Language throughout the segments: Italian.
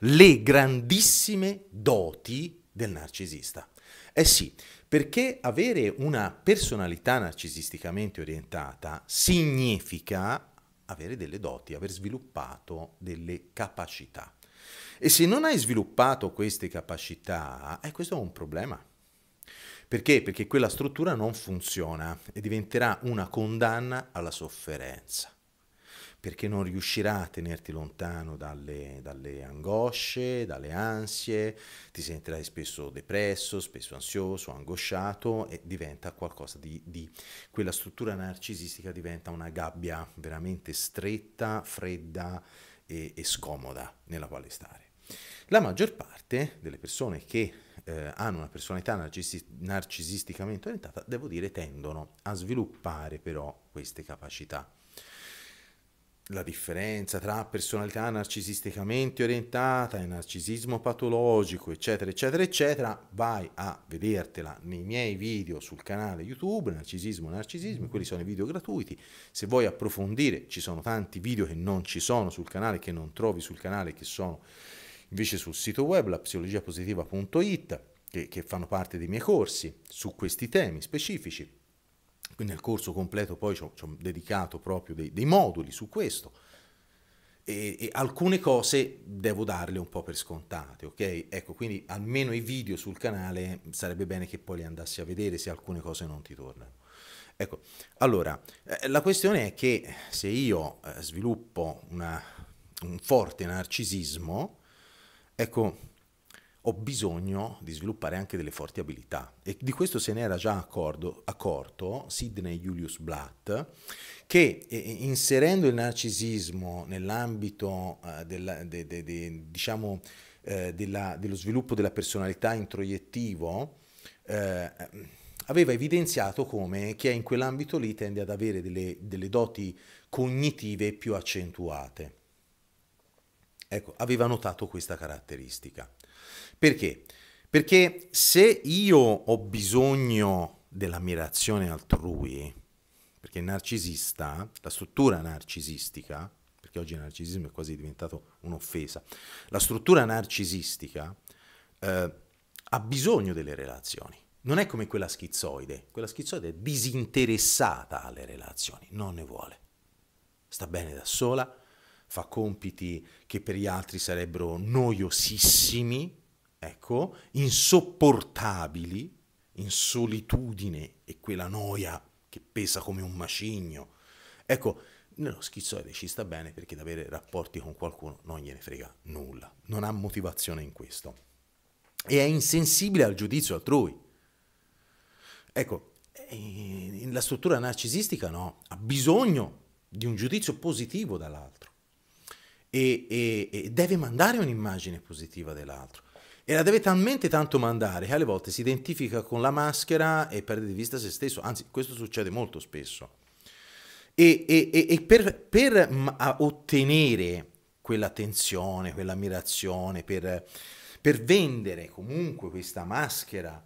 le grandissime doti del narcisista. Eh sì, perché avere una personalità narcisisticamente orientata significa avere delle doti, aver sviluppato delle capacità. E se non hai sviluppato queste capacità, eh, questo è un problema. Perché? Perché quella struttura non funziona e diventerà una condanna alla sofferenza perché non riuscirà a tenerti lontano dalle, dalle, angosce, dalle ansie, ti sentirai spesso depresso, spesso ansioso, angosciato e diventa qualcosa di, di... quella struttura narcisistica diventa una gabbia veramente stretta, fredda e, e scomoda nella quale stare. La maggior parte delle persone che eh, hanno una personalità narcisi- narcisisticamente orientata, devo dire, tendono a sviluppare però queste capacità la differenza tra personalità narcisisticamente orientata e narcisismo patologico, eccetera, eccetera, eccetera, vai a vedertela nei miei video sul canale YouTube, narcisismo, narcisismo, mm-hmm. quelli sono i video gratuiti, se vuoi approfondire ci sono tanti video che non ci sono sul canale, che non trovi sul canale, che sono invece sul sito web, la psicologiapositiva.it, che, che fanno parte dei miei corsi su questi temi specifici quindi nel corso completo poi ci ho, ci ho dedicato proprio dei, dei, moduli su questo. E, e, alcune cose devo darle un po' per scontate, ok? Ecco, quindi almeno i video sul canale sarebbe bene che poi li andassi a vedere se alcune cose non ti tornano. Ecco, allora, eh, la questione è che se io eh, sviluppo una, un forte narcisismo, ecco, ho bisogno di sviluppare anche delle forti abilità. E di questo se ne era già accordo, accorto Sidney Julius Blatt, che eh, inserendo il narcisismo nell'ambito eh, della, de, de, de, diciamo, eh, della, dello sviluppo della personalità introiettivo, eh, aveva evidenziato come chi è in quell'ambito lì tende ad avere delle, delle doti cognitive più accentuate. Ecco, aveva notato questa caratteristica. Perché? Perché se io ho bisogno dell'ammirazione altrui, perché il narcisista, la struttura narcisistica, perché oggi il narcisismo è quasi diventato un'offesa, la struttura narcisistica eh, ha bisogno delle relazioni. Non è come quella schizzoide, quella schizzoide è disinteressata alle relazioni, non ne vuole. Sta bene da sola, fa compiti che per gli altri sarebbero noiosissimi, ecco, insopportabili, in solitudine e quella noia che pesa come un macigno. Ecco, nello schizoide ci sta bene perché ad avere rapporti con qualcuno non gliene frega nulla, non ha motivazione in questo. E è insensibile al giudizio altrui. Ecco, eh, la struttura narcisistica no, ha bisogno di un giudizio positivo dall'altro e, e, e deve mandare un'immagine positiva dell'altro. E la deve talmente tanto mandare che alle volte si identifica con la maschera e perde di vista se stesso, anzi questo succede molto spesso. E, e, e, per, per ottenere quell'attenzione, quell'ammirazione, per, per, vendere comunque questa maschera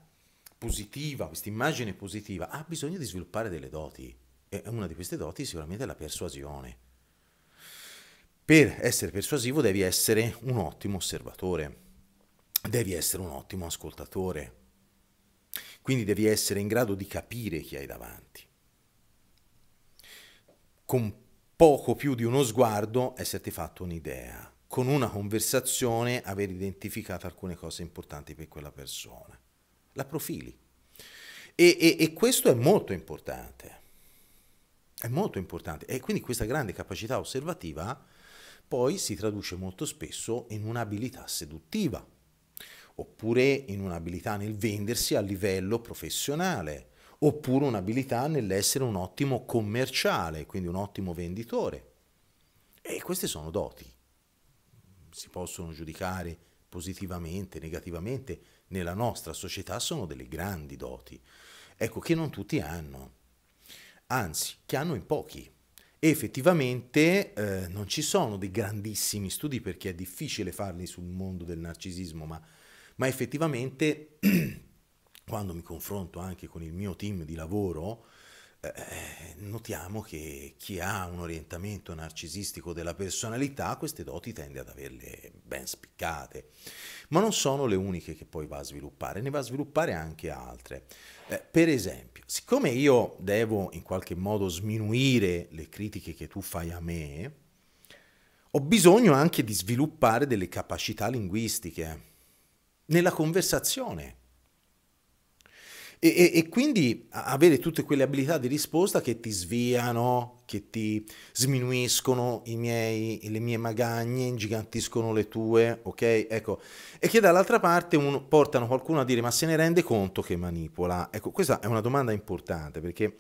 positiva, questa immagine positiva, ha bisogno di sviluppare delle doti. E una di queste doti sicuramente è la persuasione per essere persuasivo devi essere un ottimo osservatore, devi essere un ottimo ascoltatore, quindi devi essere in grado di capire chi hai davanti. Con poco più di uno sguardo esserti fatto un'idea, con una conversazione aver identificato alcune cose importanti per quella persona. La profili. E, e, e questo è molto importante. È molto importante. E quindi questa grande capacità osservativa poi si traduce molto spesso in un'abilità seduttiva, oppure in un'abilità nel vendersi a livello professionale, oppure un'abilità nell'essere un ottimo commerciale, quindi un ottimo venditore. E queste sono doti. Si possono giudicare positivamente, negativamente, nella nostra società sono delle grandi doti, ecco che non tutti hanno, anzi che hanno in pochi effettivamente eh, non ci sono dei grandissimi studi perché è difficile farli sul mondo del narcisismo, ma, ma effettivamente quando mi confronto anche con il mio team di lavoro, eh, notiamo che chi ha un orientamento narcisistico della personalità queste doti tende ad averle ben spiccate, ma non sono le uniche che poi va a sviluppare, ne va a sviluppare anche altre. Eh, per esempio, siccome io devo in qualche modo sminuire le critiche che tu fai a me, ho bisogno anche di sviluppare delle capacità linguistiche nella conversazione e, e, e quindi avere tutte quelle abilità di risposta che ti sviano, che ti sminuiscono miei, le mie magagne, ingigantiscono le tue, ok? Ecco, e che dall'altra parte un, portano qualcuno a dire ma se ne rende conto che manipola? Ecco, questa è una domanda importante perché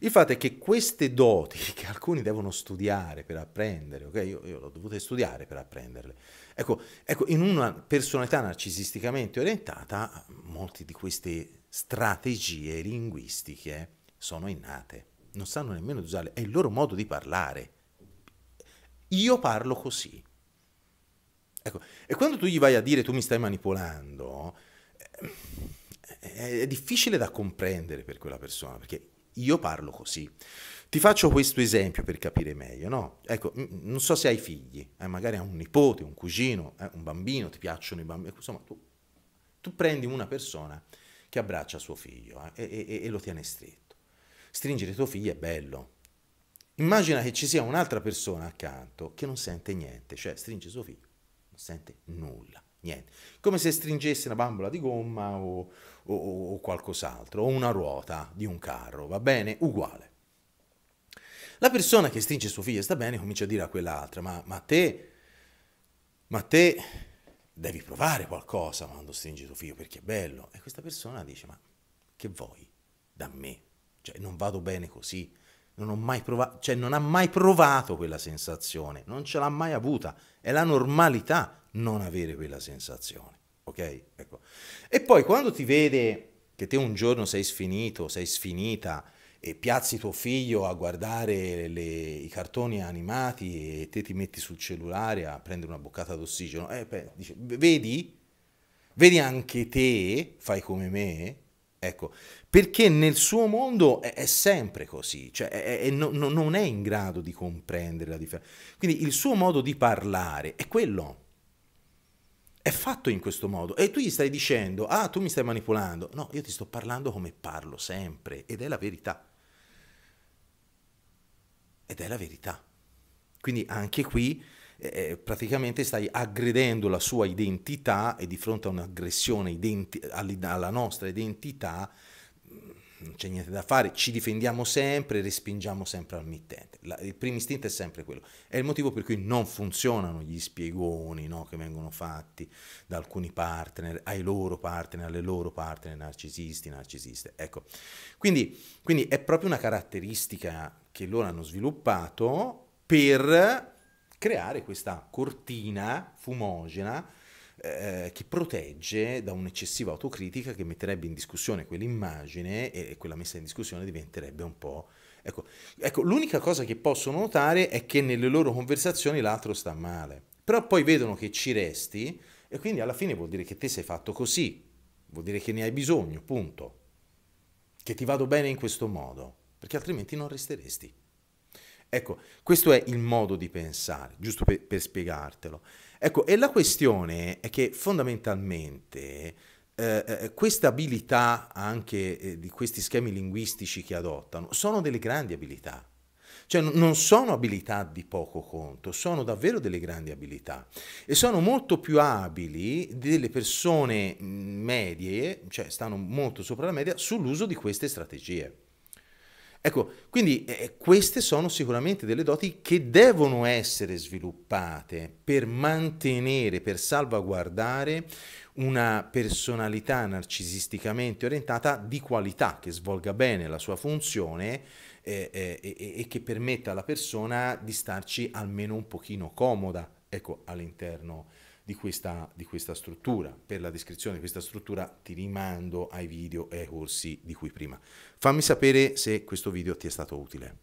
il fatto è che queste doti che alcuni devono studiare per apprendere, ok? Io, io l'ho dovuta studiare per apprenderle. Ecco, ecco, in una personalità narcisisticamente orientata, molti di questi strategie linguistiche sono innate, non sanno nemmeno di usarle, è il loro modo di parlare. Io parlo così. Ecco, e quando tu gli vai a dire tu mi stai manipolando, eh, è difficile da comprendere per quella persona, perché io parlo così. Ti faccio questo esempio per capire meglio, no? Ecco, non so se hai figli, eh, magari hai un nipote, un cugino, eh, un bambino, ti piacciono i bambini, insomma, tu, tu prendi una persona che abbraccia suo figlio eh, e, e, e lo tiene stretto. Stringere tuo figlio è bello. Immagina che ci sia un'altra persona accanto che non sente niente, cioè stringe suo figlio, non sente nulla. Niente. Come se stringesse una bambola di gomma o, o, o, qualcos'altro, o una ruota di un carro, va bene? Uguale. La persona che stringe suo figlio e sta bene comincia a dire a quell'altra, ma, ma te, ma te devi provare qualcosa quando stringi tuo figlio perché è bello. E questa persona dice, ma che vuoi da me? Cioè, non vado bene così, non ho mai provato, cioè non ha mai provato quella sensazione, non ce l'ha mai avuta, è la normalità non avere quella sensazione, ok? Ecco. E poi quando ti vede che te un giorno sei sfinito, sei sfinita, e piazzi tuo figlio a guardare le, i cartoni animati e te ti metti sul cellulare a prendere una boccata d'ossigeno, eh, beh, dice, vedi? Vedi anche te, fai come me? Ecco, perché nel suo mondo è, è sempre così, cioè è, è, no, non è in grado di comprendere la differenza. Quindi il suo modo di parlare è quello, è fatto in questo modo e tu gli stai dicendo, ah tu mi stai manipolando, no, io ti sto parlando come parlo sempre ed è la verità ed è la verità. Quindi anche qui eh, eh, praticamente stai aggredendo la sua identità e di fronte a un'aggressione identi- alla nostra identità c'è niente da fare, ci difendiamo sempre, respingiamo sempre al mittente. La, il primo istinto è sempre quello. È il motivo per cui non funzionano gli spiegoni no, che vengono fatti da alcuni partner, ai loro partner, alle loro partner, narcisisti, narcisiste. Ecco, quindi, quindi è proprio una caratteristica che loro hanno sviluppato per creare questa cortina fumogena eh, che protegge da un'eccessiva autocritica che metterebbe in discussione quell'immagine e, quella messa in discussione diventerebbe un po'... Ecco, ecco, l'unica cosa che possono notare è che nelle loro conversazioni l'altro sta male, però poi vedono che ci resti e quindi alla fine vuol dire che te sei fatto così, vuol dire che ne hai bisogno, punto, che ti vado bene in questo modo, perché altrimenti non resteresti. Ecco, questo è il modo di pensare, giusto per, per spiegartelo. Ecco, e la questione è che fondamentalmente eh, eh, questa abilità anche eh, di questi schemi linguistici che adottano sono delle grandi abilità. Cioè non sono abilità di poco conto, sono davvero delle grandi abilità e sono molto più abili delle persone mm, medie, cioè stanno molto sopra la media, sull'uso di queste strategie. Ecco, quindi eh, eh, queste sono sicuramente delle doti che devono essere sviluppate per mantenere, per salvaguardare una personalità narcisisticamente orientata di qualità, che svolga bene la sua funzione eh, eh, e che permetta alla persona di starci almeno un pochino comoda, ecco, all'interno di questa, di questa struttura. Per la descrizione di questa struttura ti rimando ai video e ai corsi di cui prima. Fammi sapere se questo video ti è stato utile.